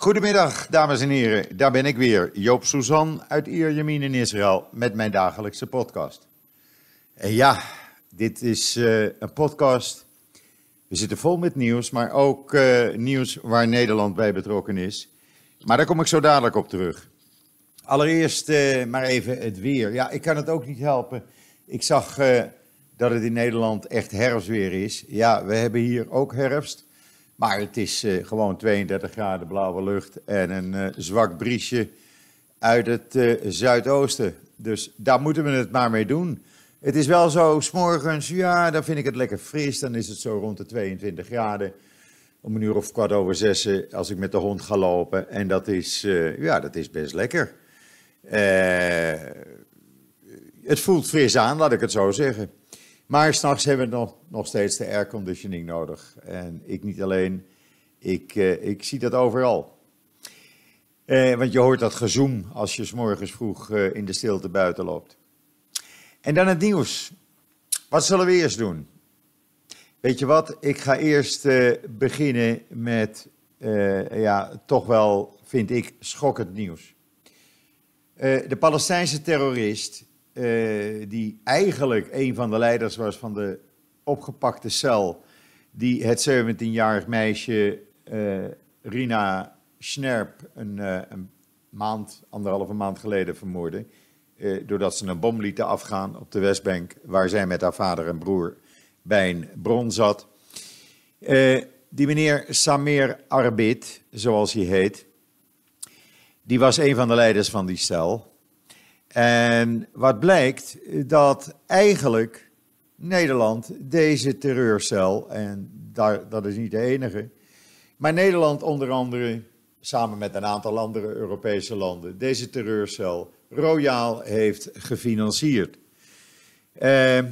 Goedemiddag, dames en heren. Daar ben ik weer, Joop Suzan uit Ierjemien in Israël, met mijn dagelijkse podcast. En ja, dit is eh, een podcast. We zitten vol met nieuws, maar ook eh, nieuws waar Nederland bij betrokken is. Maar daar kom ik zo dadelijk op terug. Allereerst eh, maar even het weer. Ja, ik kan het ook niet helpen. Ik zag dat het in Nederland echt herfstweer is. Ja, we hebben hier ook herfst. Maar het is eh, gewoon 32 graden blauwe lucht en een eh, zwak briesje uit het eh, zuidoosten. Dus daar moeten we het maar mee doen. Het is wel zo, s'morgens, ja, dan vind ik het lekker fris. Dan is het zo rond de 22 graden. Om een uur of kwart over zes als ik met de hond ga lopen. En dat is, ja, dat is best lekker. het voelt fris aan, laat ik het zo zeggen. Maar s'nachts hebben we nog, nog steeds de airconditioning nodig. En ik niet alleen, ik, eh, ik zie dat overal. Eh, want je hoort dat gezoem als je s morgens vroeg eh, in de stilte buiten loopt. En dan het nieuws. Wat zullen we eerst doen? Weet je wat? Ik ga eerst beginnen met, ja, toch wel, vind ik, schokkend nieuws. de Palestijnse terrorist eh, die eigenlijk een van de leiders was van de opgepakte cel, die het 17-jarig meisje eh, Rina Snerp eh, een, maand, anderhalve maand geleden vermoordde. doordat ze een bom lieten afgaan op de Westbank, waar zij met haar vader en broer bij een bron zat. die meneer Sameer Arbit, zoals hij heet, die was een van de leiders van die cel. En wat blijkt, dat eigenlijk Nederland deze terreurcel, en daar, dat is niet de enige, maar Nederland onder andere, samen met een aantal andere Europese landen, deze terreurcel royaal heeft gefinancierd. Ehm,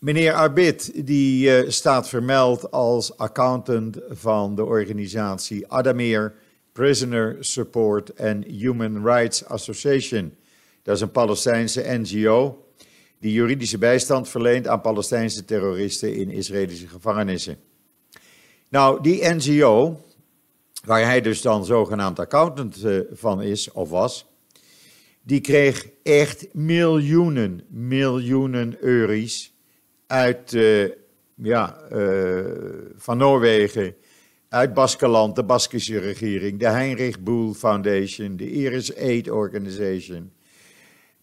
meneer Arbit, die eh, staat vermeld als accountant van de organisatie Adamir Prisoner Support and Human Rights Association. Dat is een Palestijnse NGO die juridische bijstand verleent aan Palestijnse terroristen in Israëlische gevangenissen. Nou, die NGO, waar hij dus dan zogenaamd accountant eh, van is of was, die kreeg echt miljoenen, miljoenen euro's uit, eh, ja, eh, van Noorwegen, uit Baskeland, de Baskische regering, de Heinrich Boel Foundation, de Iris Aid Organization,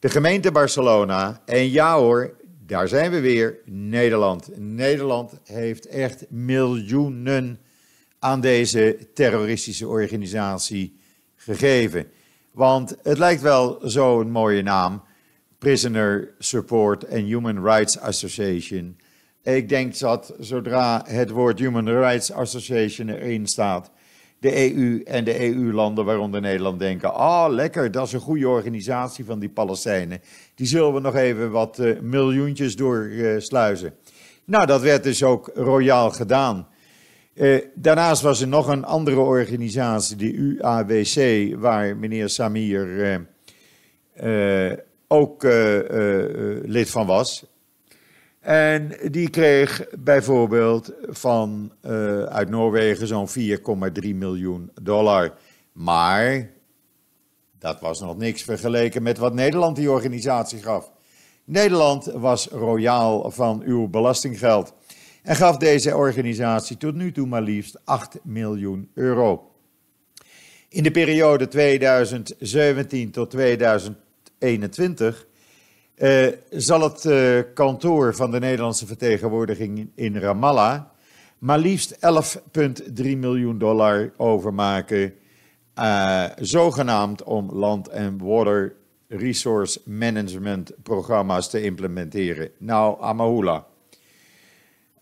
de gemeente Barcelona. En ja hoor, daar zijn we weer. Nederland. Nederland heeft echt miljoenen aan deze terroristische organisatie gegeven. Want het lijkt wel zo'n mooie naam. Prisoner Support and Human Rights Association. Ik denk dat zodra het woord Human Rights Association erin staat, de EU en de EU-landen, waaronder Nederland, denken: ah, oh, lekker, dat is een goede organisatie van die Palestijnen. Die zullen we nog even wat eh, miljoentjes doorsluizen. Eh, nou, dat werd dus ook royaal gedaan. Eh, daarnaast was er nog een andere organisatie, de UAWC, waar meneer Samir ook lid van was. En die kreeg bijvoorbeeld van, eh, uit Noorwegen zo'n 4,3 miljoen dollar. Maar dat was nog niks vergeleken met wat Nederland die organisatie gaf. Nederland was royaal van uw belastinggeld en gaf deze organisatie tot nu toe maar liefst 8 miljoen euro. In de periode 2017 tot 2021 eh, zal het eh, kantoor van de Nederlandse vertegenwoordiging in Ramallah maar liefst 11,3 miljoen dollar overmaken, uh, zogenaamd om land- en water resource management programma's te implementeren. Nou, Amahula.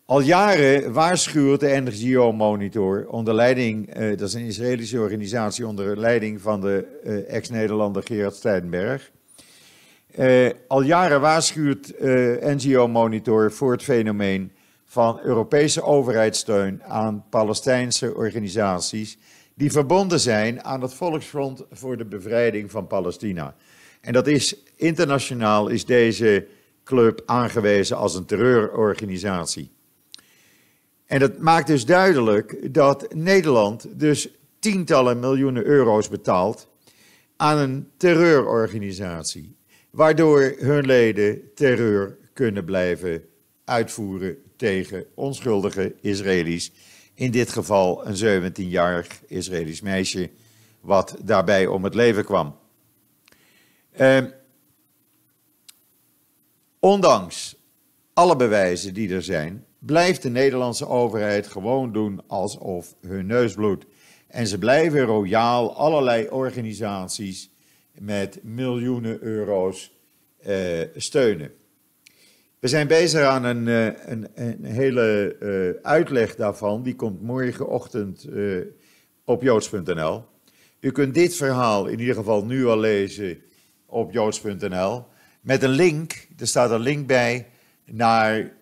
Al jaren waarschuwt de NGO Monitor onder leiding, dat is een Israëlische organisatie onder leiding van de ex-Nederlander Gerard Steinberg eh, al jaren waarschuwt eh, NGO Monitor voor het fenomeen van Europese overheidssteun aan Palestijnse organisaties die verbonden zijn aan het Volksfront voor de Bevrijding van Palestina. En dat is internationaal is deze club aangewezen als een terreurorganisatie. En dat maakt dus duidelijk dat Nederland dus tientallen miljoenen euro's betaalt aan een terreurorganisatie waardoor hun leden terreur kunnen blijven uitvoeren tegen onschuldige Israëli's. In dit geval een 17-jarig Israëlisch meisje wat daarbij om het leven kwam. Ehm, ondanks alle bewijzen die er zijn, blijft de Nederlandse overheid gewoon doen alsof hun neus bloedt. En ze blijven royaal allerlei organisaties met miljoenen euro's eh, steunen. We zijn bezig aan een, eh, een, een hele eh, uitleg daarvan. Die komt morgenochtend eh, op joods.nl. U kunt dit verhaal in ieder geval nu al lezen op joods.nl. Met een link, er staat een link bij naar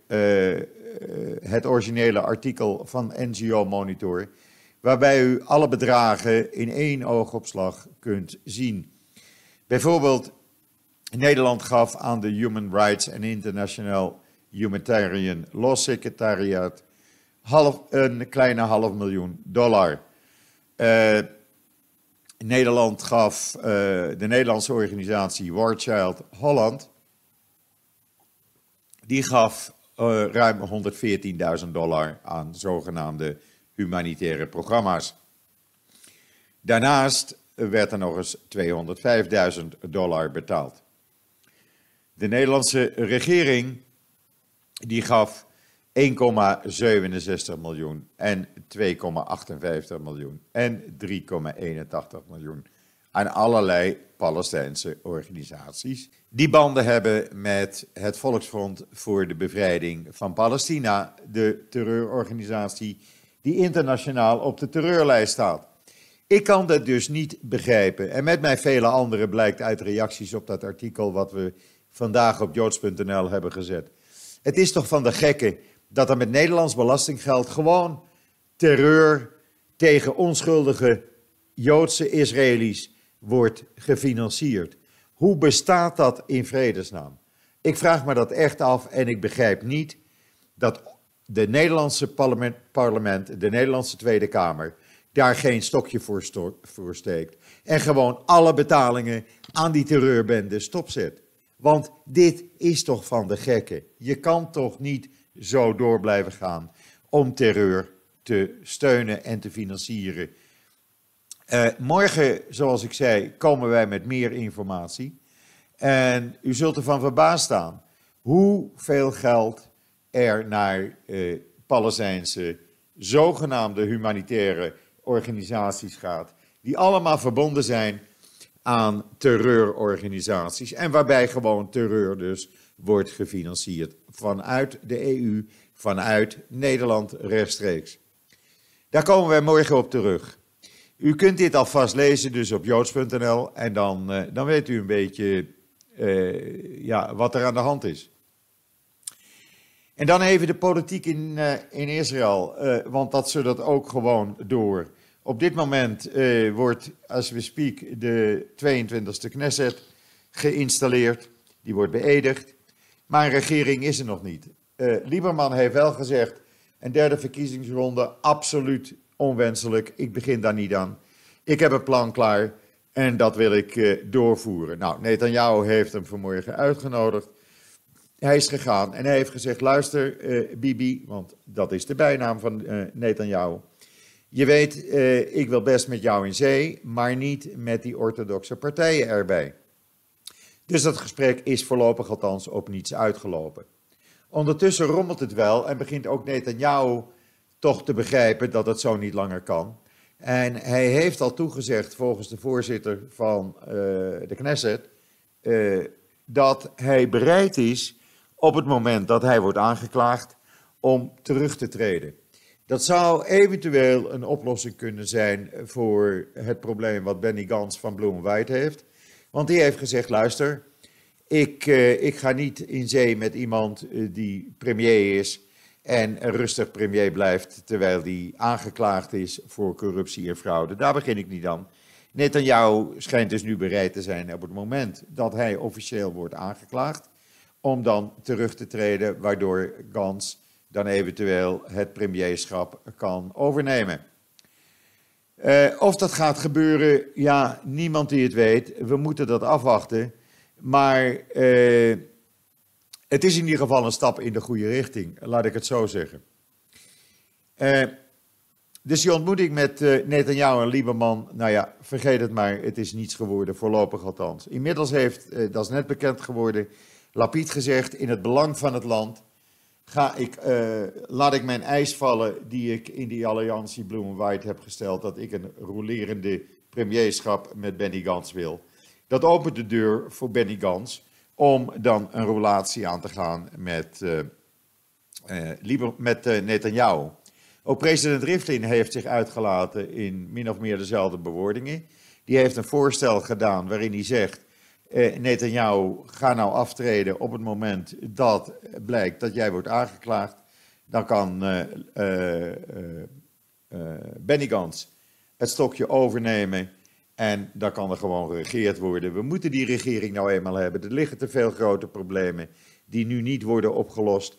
het originele artikel van NGO Monitor. Waarbij u alle bedragen in één oogopslag kunt zien. Bijvoorbeeld, Nederland gaf aan de Human Rights and International Humanitarian Law Secretariat half, een kleine half miljoen dollar. Eh, Nederland gaf eh, de Nederlandse organisatie War Child Holland, die gaf eh, ruim 114.000 dollar aan zogenaamde humanitaire programma's. Daarnaast werd er nog eens 205.000 dollar betaald. De Nederlandse regering die gaf 1,67 miljoen en 2,58 miljoen en 3,81 miljoen aan allerlei Palestijnse organisaties die banden hebben met het Volksfront voor de Bevrijding van Palestina, de terreurorganisatie die internationaal op de terreurlijst staat. Ik kan dat dus niet begrijpen. En met mij vele anderen blijkt uit reacties op dat artikel wat we vandaag op joods.nl hebben gezet. Het is toch van de gekken dat er met Nederlands belastinggeld gewoon terreur tegen onschuldige Joodse Israëli's wordt gefinancierd. Hoe bestaat dat in vredesnaam? Ik vraag me dat echt af en ik begrijp niet dat de Nederlandse parlement, parlement de Nederlandse Tweede Kamer daar geen stokje voor, steekt. En gewoon alle betalingen aan die terreurbende stopzet. Want dit is toch van de gekken. Je kan toch niet zo door blijven gaan om terreur te steunen en te financieren. Eh, morgen, zoals ik zei, komen wij met meer informatie. En u zult ervan verbaasd staan hoeveel geld er naar eh, Palestijnse zogenaamde humanitaire organisaties gaat, die allemaal verbonden zijn aan terreurorganisaties en waarbij gewoon terreur dus wordt gefinancierd vanuit de EU, vanuit Nederland rechtstreeks. Daar komen wij morgen op terug. U kunt dit alvast lezen dus op joods.nl en dan, eh, dan weet u een beetje eh, ja, wat er aan de hand is. En dan even de politiek in, eh, in Israël, want dat ze dat ook gewoon door. Op dit moment eh, wordt, als we speak, de 22e Knesset geïnstalleerd. Die wordt beëdigd. Maar een regering is er nog niet. Eh, Lieberman heeft wel gezegd, een derde verkiezingsronde absoluut onwenselijk. Ik begin daar niet aan. Ik heb een plan klaar en dat wil ik eh, doorvoeren. Nou, Netanyahu heeft hem vanmorgen uitgenodigd. Hij is gegaan en hij heeft gezegd, luister Bibi, want dat is de bijnaam van uh, Netanyahu. Je weet, eh, ik wil best met jou in zee, maar niet met die orthodoxe partijen erbij. Dus dat gesprek is voorlopig althans op niets uitgelopen. Ondertussen rommelt het wel en begint ook Netanyahu toch te begrijpen dat het zo niet langer kan. En hij heeft al toegezegd, volgens de voorzitter van eh, de Knesset, eh, dat hij bereid is op het moment dat hij wordt aangeklaagd om terug te treden. Dat zou eventueel een oplossing kunnen zijn voor het probleem wat Benny Gans van en White heeft. Want die heeft gezegd, luister, ik, eh, ik ga niet in zee met iemand eh, die premier is en rustig premier blijft terwijl die aangeklaagd is voor corruptie en fraude. Daar begin ik niet aan. jou schijnt dus nu bereid te zijn op het moment dat hij officieel wordt aangeklaagd om dan terug te treden, waardoor Gans dan eventueel het premierschap kan overnemen. Eh, of dat gaat gebeuren, ja, niemand die het weet. We moeten dat afwachten. Maar eh, het is in ieder geval een stap in de goede richting, laat ik het zo zeggen. Eh, dus die ontmoeting met uh, jou en Lieberman, nou ja, vergeet het maar, het is niets geworden, voorlopig althans. Inmiddels heeft, dat is net bekend geworden, Lapid gezegd, in het belang van het land ga ik, eh, laat ik mijn eis vallen die ik in die alliantie Bloem en White heb gesteld, dat ik een rolerende premierschap met Benny Gans wil. Dat opent de deur voor Benny Gans om dan een relatie aan te gaan met, uh, uh, met Netanyahu. Ook president Rivlin heeft zich uitgelaten in min of meer dezelfde bewoordingen. Die heeft een voorstel gedaan waarin hij zegt eh, Netanyahu, ga nou aftreden op het moment dat blijkt dat jij wordt aangeklaagd. Dan kan uh, Benny Gans het stokje overnemen en dan kan er gewoon geregeerd worden. We moeten die regering nou eenmaal hebben. Er liggen te veel grote problemen die nu niet worden opgelost.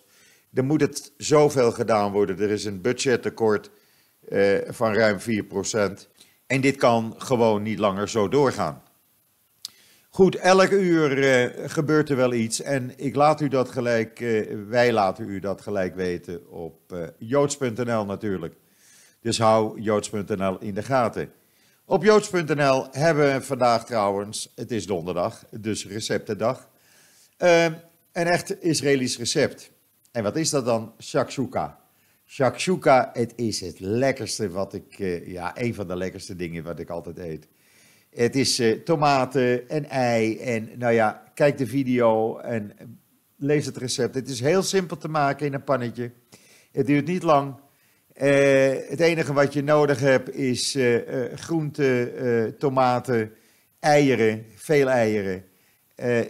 Er moet het zoveel gedaan worden. Er is een budgettekort van ruim 4%. En dit kan gewoon niet langer zo doorgaan. Goed, elk uur eh, gebeurt er wel iets. En ik laat u dat gelijk, eh, wij laten u dat gelijk weten op eh, joods.nl natuurlijk. Dus hou joods.nl in de gaten. Op joods.nl hebben we vandaag trouwens, het is donderdag, dus receptendag, een echt Israëlisch recept. En wat is dat dan? Shakshuka. Shakshuka, het is het lekkerste wat ik, ja, een van de lekkerste dingen wat ik altijd eet. Het is eh, tomaten en ei. En nou ja, kijk de video en lees het recept. Het is heel simpel te maken in een pannetje. Het duurt niet lang. Eh, het enige wat je nodig hebt is eh, groente, groenten, tomaten, eieren, veel eieren.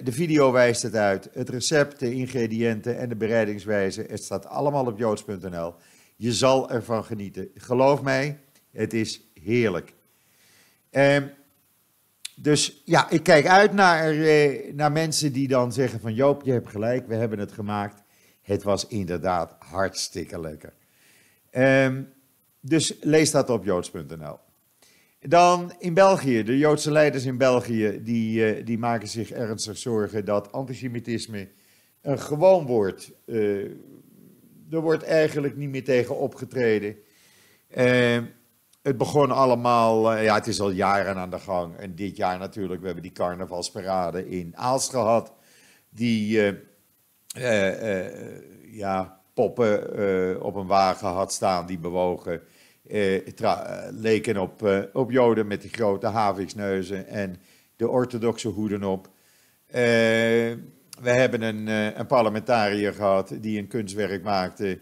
de video wijst het uit. Het recept, de ingrediënten en de bereidingswijze. Het staat allemaal op joods.nl. Je zal ervan genieten. Geloof mij, het is heerlijk. Um, dus ja, ik kijk uit naar, eh, naar mensen die dan zeggen van Joop, je hebt gelijk, we hebben het gemaakt. Het was inderdaad hartstikke lekker. Ehm, dus lees dat op joods.nl. Dan in België, de Joodse leiders in België, die, eh, die maken zich ernstig zorgen dat antisemitisme een gewoon wordt. Eh, er wordt eigenlijk niet meer tegen opgetreden. Uh, het begon allemaal, eh, ja, het is al jaren aan de gang. En dit jaar natuurlijk, we hebben die carnavalsparade in Aalst gehad. Die eh, eh, ja, poppen op een wagen had staan, die bewogen. leken op, op Joden met die grote haviksneuzen en de orthodoxe hoeden op. we hebben een, een parlementariër gehad die een kunstwerk maakte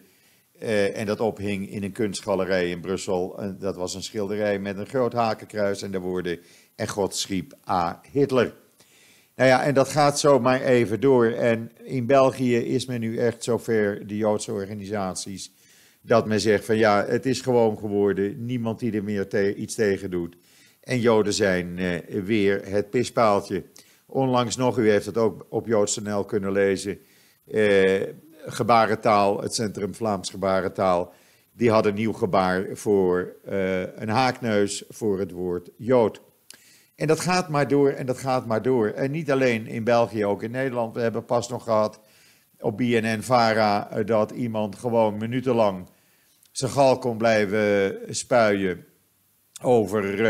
eh, en dat ophing in een kunstgalerij in Brussel. Eh, dat was een schilderij met een groot hakenkruis en de woorden: En God schiep A. Hitler. Nou ja, en dat gaat zo maar even door. En in België is men nu echt zover, de Joodse organisaties, dat men zegt van ja, het is gewoon geworden. Niemand die er meer iets tegen doet. En Joden zijn eh, weer het pispaaltje. Onlangs nog, u heeft het ook op joods.nl kunnen lezen gebarentaal, het Centrum Vlaams Gebarentaal, die had een nieuw gebaar voor eh, een haakneus voor het woord Jood. En dat gaat maar door en dat gaat maar door. En niet alleen in België, ook in Nederland. We hebben pas nog gehad op BNN-Vara eh, dat iemand gewoon minutenlang zijn gal kon blijven spuien over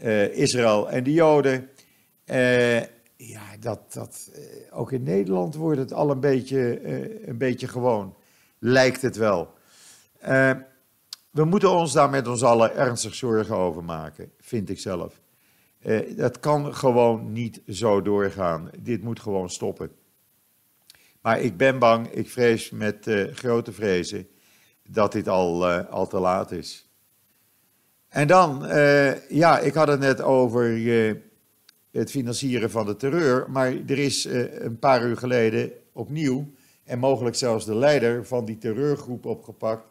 eh, Israël en de Joden. Uh, ja, dat, dat, eh, ook in Nederland wordt het al een beetje, eh, een beetje gewoon. Lijkt het wel. Eh, we moeten ons daar met ons allen ernstig zorgen over maken, vind ik zelf. dat kan gewoon niet zo doorgaan. Dit moet gewoon stoppen. Maar ik ben bang, ik vrees met grote vrezen dat dit al, al te laat is. En dan, ja, ik had het net over het financieren van de terreur. Maar er is eh, een paar uur geleden opnieuw en mogelijk zelfs de leider van die terreurgroep opgepakt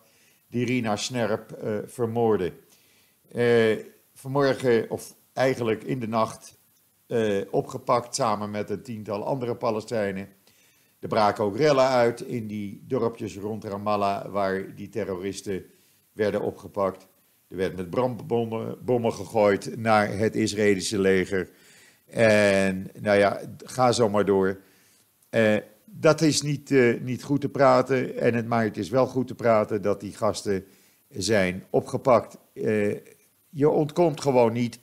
die Rina Snerp eh, vermoordde. Eh, vanmorgen, of eigenlijk in de nacht, opgepakt samen met een tiental andere Palestijnen. Er braken ook rellen uit in die dorpjes rond Ramallah waar die terroristen werden opgepakt. Er werden met brandbommen bommen gegooid naar het Israëlische leger. En nou ja, ga zo maar door. Eh, dat is niet, eh, niet goed te praten. En het, maar het is wel goed te praten dat die gasten zijn opgepakt. Uh, je ontkomt gewoon niet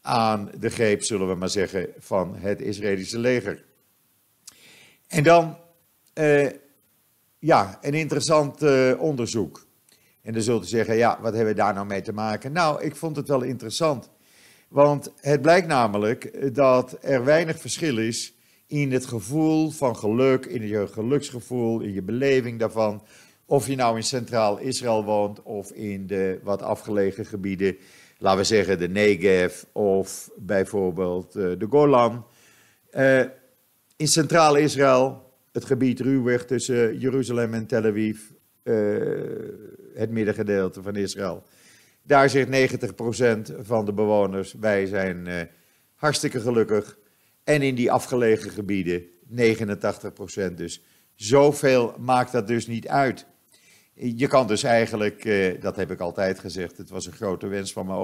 aan de greep, zullen we maar zeggen, van het Israëlische leger. En dan, ja, een interessant onderzoek. En dan zullen ze zeggen, ja, wat hebben we daar nou mee te maken? Nou, ik vond het wel interessant. Want het blijkt namelijk dat er weinig verschil is in het gevoel van geluk, in je geluksgevoel, in je beleving daarvan. Of je nou in Centraal Israël woont of in de wat afgelegen gebieden, laten we zeggen de Negev of bijvoorbeeld eh, de Golan. Eh, in Centraal Israël, het gebied ruwweg tussen Jeruzalem en Tel Aviv, eh, het middengedeelte van Israël. Daar zegt 90% van de bewoners, wij zijn eh, hartstikke gelukkig. En in die afgelegen gebieden 89%. Dus zoveel maakt dat dus niet uit. Je kan dus eigenlijk, eh, dat heb ik altijd gezegd, het was een grote wens van mijn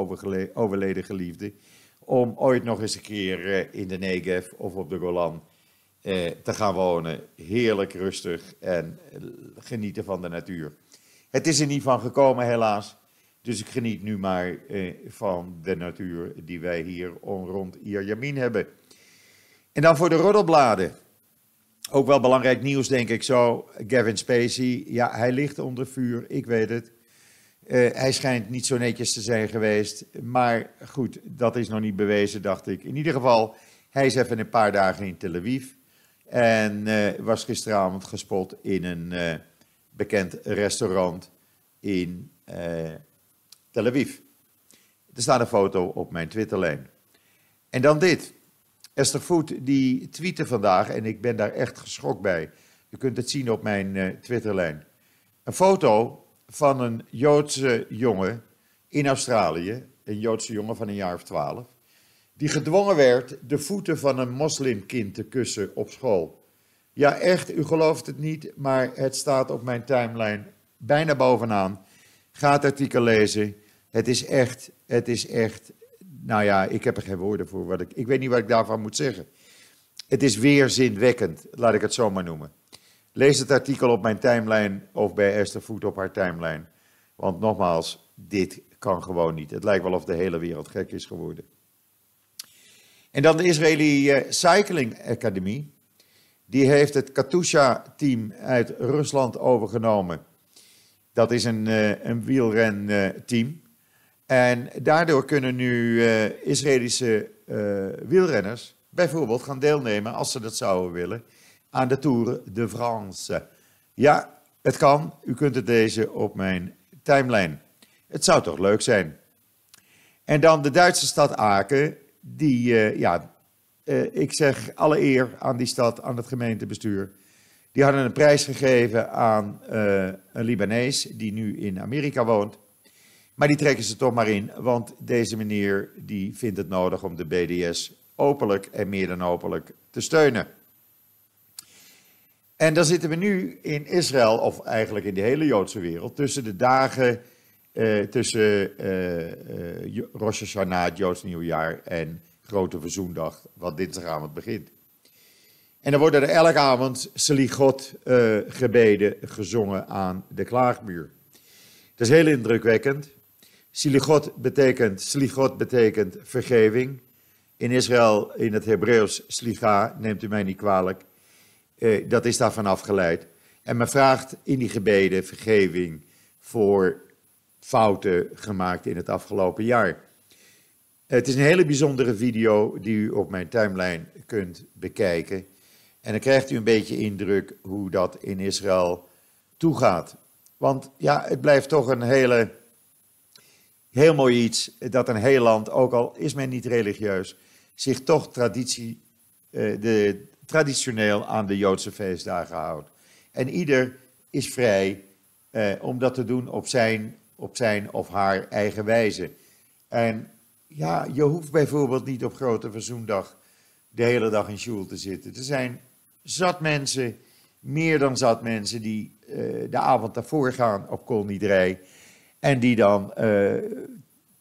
overleden geliefde, om ooit nog eens een keer eh, in de Negev of op de Golan te gaan wonen. Heerlijk rustig en genieten van de natuur. Het is er niet van gekomen helaas. Dus ik geniet nu maar eh, van de natuur die wij hier rond Ierjamin hebben. En dan voor de roddelbladen. Ook wel belangrijk nieuws, denk ik zo. Gavin Spacey, ja, hij ligt onder vuur, ik weet het. Eh, hij schijnt niet zo netjes te zijn geweest. Maar goed, dat is nog niet bewezen, dacht ik. In ieder geval, hij is even een paar dagen in Tel Aviv. En eh, was gisteravond gespot in een eh, bekend restaurant in Tel Aviv. Er staat een foto op mijn Twitterlijn. En dan dit. Esther Voet die tweette vandaag en ik ben daar echt geschokt bij. Je kunt het zien op mijn eh, Twitterlijn. Een foto van een Joodse jongen in Australië, een Joodse jongen van een jaar of twaalf, die gedwongen werd de voeten van een moslimkind te kussen op school. Ja, echt, u gelooft het niet, maar het staat op mijn timeline bijna bovenaan. Ga het artikel lezen. Het is echt, het is echt, nou ja, ik heb er geen woorden voor. Wat ik, ik weet niet wat ik daarvan moet zeggen. Het is weerzinwekkend, laat ik het zo maar noemen. Lees het artikel op mijn timeline of bij Esther Voet op haar timeline. Want nogmaals, dit kan gewoon niet. Het lijkt wel of de hele wereld gek is geworden. En dan de Israëli eh, Cycling Academy. Die heeft het Katusha-team uit Rusland overgenomen. Dat is een, eh, een team. En daardoor kunnen nu eh, Israëlische eh, wielrenners bijvoorbeeld gaan deelnemen, als ze dat zouden willen, aan de Tour de France. Ja, het kan. U kunt het deze op mijn timeline. Het zou toch leuk zijn. En dan de Duitse stad Aken, die, eh, ja, ik zeg alle eer aan die stad, aan het gemeentebestuur. Die hadden een prijs gegeven aan een Libanees die nu in Amerika woont maar die trekken ze toch maar in, want deze meneer die vindt het nodig om de BDS openlijk en meer dan openlijk te steunen. En dan zitten we nu in Israël, of eigenlijk in de hele Joodse wereld, tussen de dagen eh, tussen eh, eh Rosh Hashanah, het Joods Nieuwjaar, en Grote Verzoendag, wat dinsdagavond begint. En dan worden er elke avond Seligot eh, gebeden gezongen aan de klaagmuur. Dat is heel indrukwekkend. Siligot betekent, sligot betekent vergeving. In Israël, in het Hebreeuws, sliga, neemt u mij niet kwalijk. Eh, dat is daarvan afgeleid. En men vraagt in die gebeden vergeving voor fouten gemaakt in het afgelopen jaar. Het is een hele bijzondere video die u op mijn timeline kunt bekijken. En dan krijgt u een beetje indruk hoe dat in Israël toegaat. Want ja, het blijft toch een hele heel mooi iets dat een heel land, ook al is men niet religieus, zich toch traditie, eh, de, traditioneel aan de Joodse feestdagen houdt. En ieder is vrij eh, om dat te doen op zijn, op zijn of haar eigen wijze. En ja, je hoeft bijvoorbeeld niet op Grote Verzoendag de hele dag in Sjoel te zitten. Er zijn zat mensen, meer dan zat mensen, die eh, de avond daarvoor gaan op Kolniederij. En die dan eh,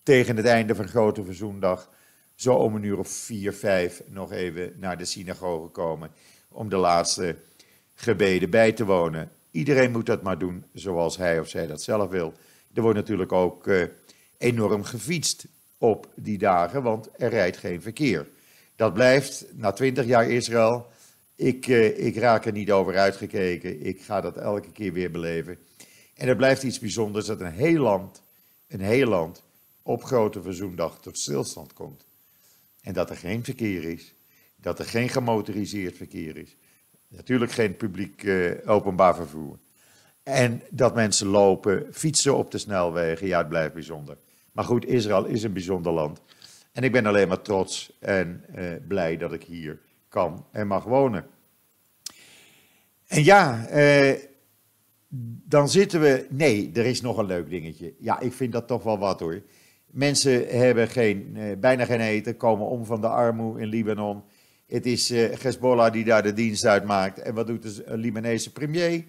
tegen het einde van Grote Verzoendag, zo om een uur of vier, vijf, nog even naar de synagoge komen om de laatste gebeden bij te wonen. Iedereen moet dat maar doen zoals hij of zij dat zelf wil. Er wordt natuurlijk ook eh, enorm gefietst op die dagen, want er rijdt geen verkeer. Dat blijft na twintig jaar Israël. Ik, eh, ik raak er niet over uitgekeken. Ik ga dat elke keer weer beleven. En dat blijft iets bijzonders dat een heel land, een heel land, op grote verzoendag tot stilstand komt. En dat er geen verkeer is, dat er geen gemotoriseerd verkeer is. Natuurlijk geen publiek eh, openbaar vervoer. En dat mensen lopen, fietsen op de snelwegen, ja, het blijft bijzonder. Maar goed, Israël is een bijzonder land. En ik ben alleen maar trots en eh, blij dat ik hier kan en mag wonen. En ja, eh, dan zitten we. Nee, er is nog een leuk dingetje. Ja, ik vind dat toch wel wat hoor. Mensen hebben geen, eh, bijna geen eten, komen om van de armoede in Libanon. Het is eh, Hezbollah die daar de dienst uit maakt. En wat doet de eh, Libanese premier?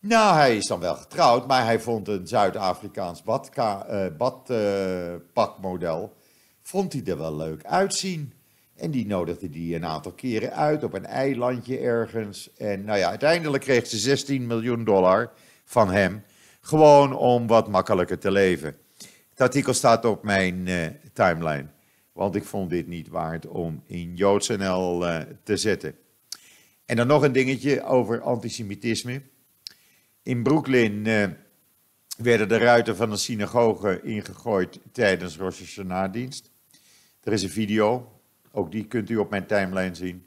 Nou, hij is dan wel getrouwd, maar hij vond een Zuid-Afrikaans badpakmodel. Eh, bad, eh, vond hij er wel leuk uitzien. En die nodigde die een aantal keren uit op een eilandje ergens. En nou ja, uiteindelijk kreeg ze 16 miljoen dollar van hem. Gewoon om wat makkelijker te leven. Het artikel staat op mijn eh, timeline. Want ik vond dit niet waard om in JoodsNL eh, te zetten. En dan nog een dingetje over antisemitisme. In Brooklyn eh, werden de ruiten van een synagoge ingegooid tijdens Rosh Hashanah-dienst. Er is een video, ook die kunt u op mijn timeline zien.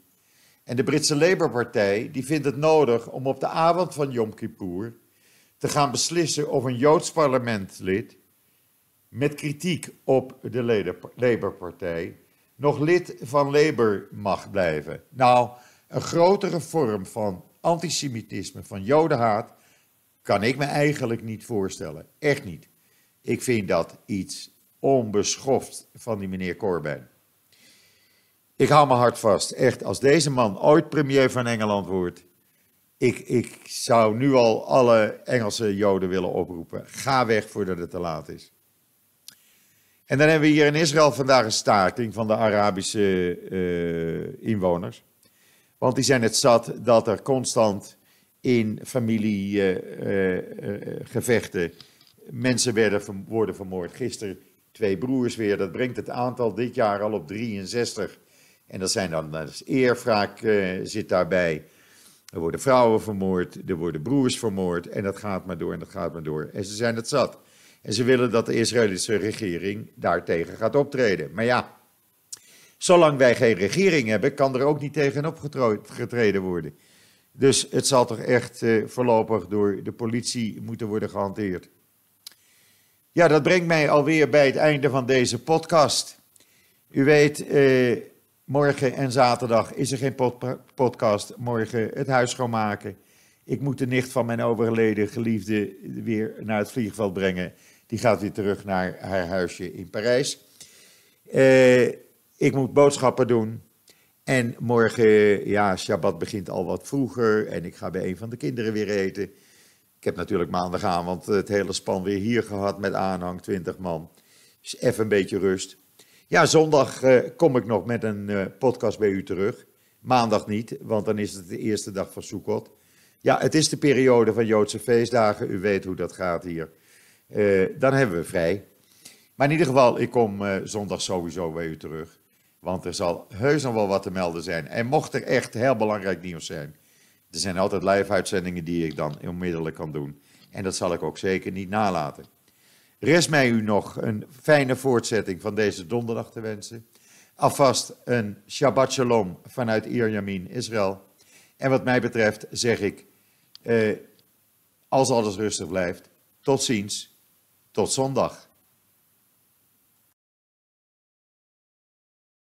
En de Britse Labour-partij die vindt het nodig om op de avond van Yom Kippur te gaan beslissen of een Joods parlementlid met kritiek op de Labour-partij nog lid van Labour mag blijven. Nou, een grotere vorm van antisemitisme, van jodenhaat, kan ik me eigenlijk niet voorstellen. Echt niet. Ik vind dat iets onbeschoft van die meneer Corbyn. Ik hou me hart vast. Echt, als deze man ooit premier van Engeland wordt. Ik, ik zou nu al alle Engelse Joden willen oproepen. Ga weg voordat het te laat is. En dan hebben we hier in Israël vandaag een staking van de Arabische eh, inwoners. Want die zijn het zat dat er constant in familiegevechten eh, eh, mensen werden, worden vermoord. Gisteren twee broers weer. Dat brengt het aantal dit jaar al op 63. En dat zijn dan, dat is eerwraak eh, zit daarbij. Er worden vrouwen vermoord, er worden broers vermoord. En dat gaat maar door en dat gaat maar door. En ze zijn het zat. En ze willen dat de Israëlische regering daartegen gaat optreden. Maar ja, zolang wij geen regering hebben, kan er ook niet tegen opgetreden worden. Dus het zal toch echt eh, voorlopig door de politie moeten worden gehanteerd. Ja, dat brengt mij alweer bij het einde van deze podcast. U weet, eh, Morgen en zaterdag is er geen podcast. Morgen het huis schoonmaken. Ik moet de nicht van mijn overleden geliefde weer naar het vliegveld brengen. Die gaat weer terug naar haar huisje in Parijs. Eh, ik moet boodschappen doen. En morgen, ja, Shabbat begint al wat vroeger. En ik ga bij een van de kinderen weer eten. Ik heb natuurlijk maandag aan, want het hele span weer hier gehad met aanhang, 20 man. Dus even een beetje rust. Ja, zondag eh, kom ik nog met een eh, podcast bij u terug. Maandag niet, want dan is het de eerste dag van Soekot. Ja, het is de periode van Joodse feestdagen. U weet hoe dat gaat hier. Eh, dan hebben we vrij. Maar in ieder geval, ik kom zondag sowieso bij u terug. Want er zal heus nog wel wat te melden zijn. En mocht er echt heel belangrijk nieuws zijn. Er zijn altijd live uitzendingen die ik dan onmiddellijk kan doen. En dat zal ik ook zeker niet nalaten. Rest mij u nog een fijne voortzetting van deze donderdag te wensen. Alvast een Shabbat Shalom vanuit Yamin, Israël. En wat mij betreft zeg ik, eh, als alles rustig blijft, tot ziens, tot zondag.